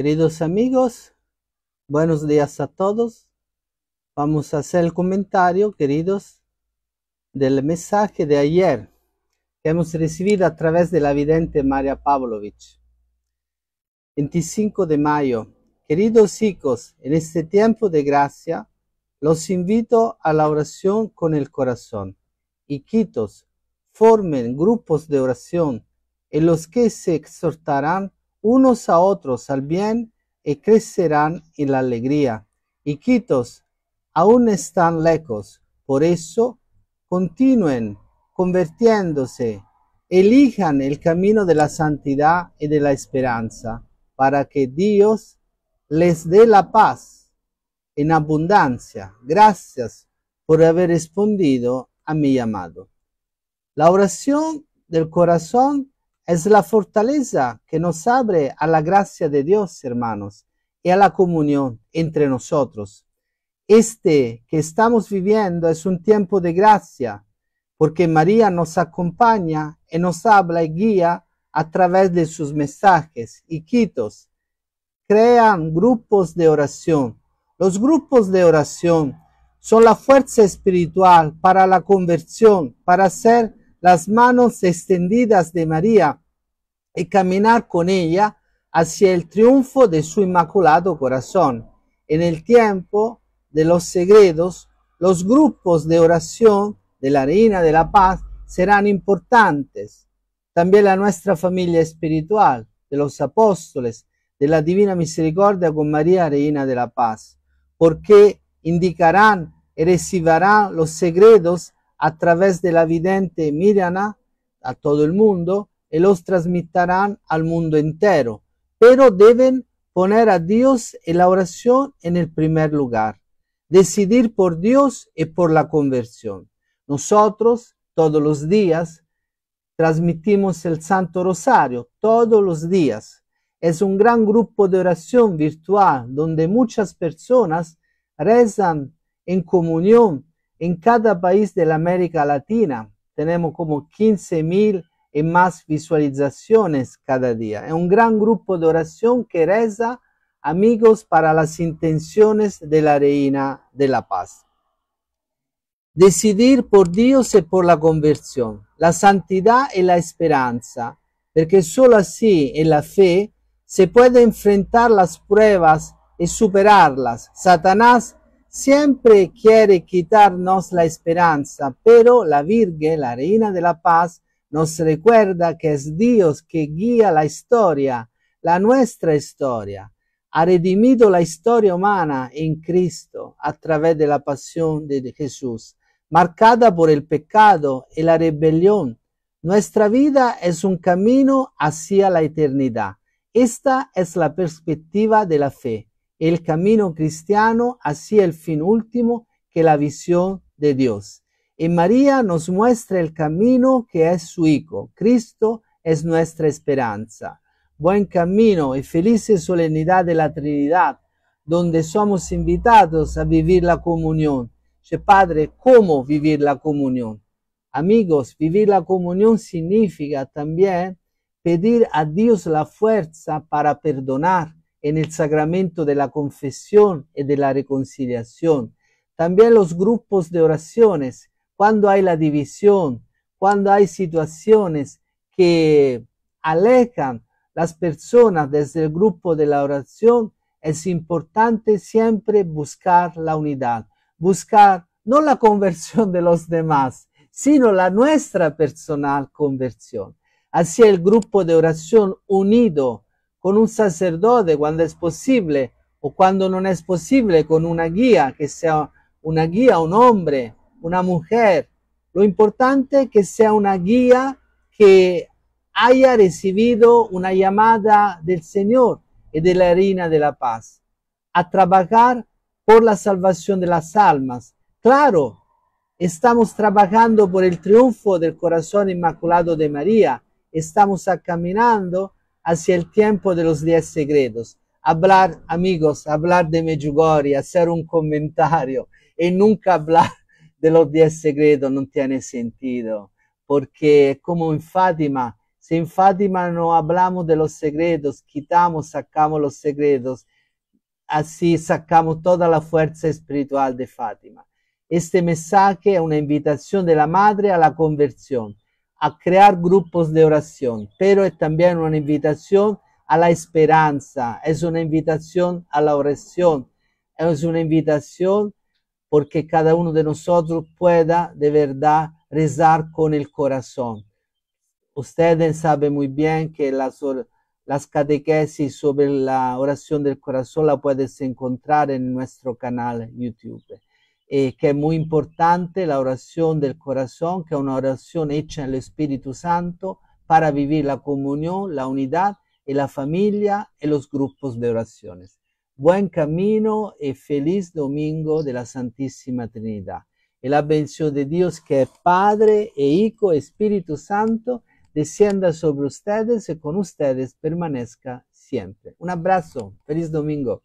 Queridos amigos, buenos días a todos. Vamos a hacer el comentario, queridos, del mensaje de ayer que hemos recibido a través de la vidente María Pavlovich. 25 de mayo. Queridos hijos, en este tiempo de gracia, los invito a la oración con el corazón. quitos formen grupos de oración en los que se exhortarán unos a otros al bien y eh, crecerán en la alegría. y quitos aún están lejos, por eso continúen convirtiéndose, elijan el camino de la santidad y de la esperanza, para que Dios les dé la paz en abundancia. Gracias por haber respondido a mi llamado. La oración del corazón es la fortaleza que nos abre a la gracia de Dios, hermanos, y a la comunión entre nosotros. Este que estamos viviendo es un tiempo de gracia, porque María nos acompaña y nos habla y guía a través de sus mensajes. y quitos. crean grupos de oración. Los grupos de oración son la fuerza espiritual para la conversión, para ser las manos extendidas de María y caminar con ella hacia el triunfo de su inmaculado corazón. En el tiempo de los segredos, los grupos de oración de la Reina de la Paz serán importantes. También la nuestra familia espiritual, de los apóstoles, de la Divina Misericordia con María, Reina de la Paz, porque indicarán y recibirán los segredos a través de la vidente Miriana a todo el mundo y los transmitirán al mundo entero, pero deben poner a Dios y la oración en el primer lugar, decidir por Dios y por la conversión. Nosotros todos los días transmitimos el Santo Rosario, todos los días. Es un gran grupo de oración virtual donde muchas personas rezan en comunión en cada país de la América Latina tenemos como 15.000 y más visualizaciones cada día. Es un gran grupo de oración que reza amigos para las intenciones de la Reina de la Paz. Decidir por Dios y por la conversión, la santidad y la esperanza, porque solo así en la fe se puede enfrentar las pruebas y superarlas. Satanás siempre quiere quitarnos la esperanza, pero la Virgen, la Reina de la Paz, nos recuerda que es Dios que guía la historia, la nuestra historia. Ha redimido la historia humana en Cristo a través de la pasión de Jesús, marcada por el pecado y la rebelión. Nuestra vida es un camino hacia la eternidad. Esta es la perspectiva de la fe el camino cristiano hacia el fin último que la visión de Dios. Y María nos muestra el camino que es su Hijo. Cristo es nuestra esperanza. Buen camino y feliz solemnidad de la Trinidad, donde somos invitados a vivir la comunión. Se padre, ¿cómo vivir la comunión? Amigos, vivir la comunión significa también pedir a Dios la fuerza para perdonar, en el sacramento de la confesión y de la reconciliación. También los grupos de oraciones, cuando hay la división, cuando hay situaciones que alejan las personas desde el grupo de la oración, es importante siempre buscar la unidad, buscar no la conversión de los demás, sino la nuestra personal conversión. Así el grupo de oración unido con un sacerdote cuando es posible o cuando no es posible con una guía, que sea una guía, un hombre, una mujer. Lo importante es que sea una guía que haya recibido una llamada del Señor y de la reina de la paz a trabajar por la salvación de las almas. Claro, estamos trabajando por el triunfo del corazón inmaculado de María, estamos caminando hacia el tiempo de los diez segredos. Hablar, amigos, hablar de Medjugorje, hacer un comentario y nunca hablar de los diez segredos no tiene sentido, porque como en Fátima, si en Fátima no hablamos de los secretos, quitamos, sacamos los segredos, así sacamos toda la fuerza espiritual de Fátima. Este mensaje es una invitación de la madre a la conversión a crear grupos de oración, pero es también una invitación a la esperanza, es una invitación a la oración, es una invitación porque cada uno de nosotros pueda de verdad rezar con el corazón. Ustedes saben muy bien que las, las catequesis sobre la oración del corazón la puedes encontrar en nuestro canal YouTube. Eh, que es muy importante, la oración del corazón, que es una oración hecha en el Espíritu Santo para vivir la comunión, la unidad y la familia y los grupos de oraciones. Buen camino y feliz domingo de la Santísima Trinidad. Y la bendición de Dios, que es Padre e Hijo, Espíritu Santo, descienda sobre ustedes y con ustedes permanezca siempre. Un abrazo, feliz domingo.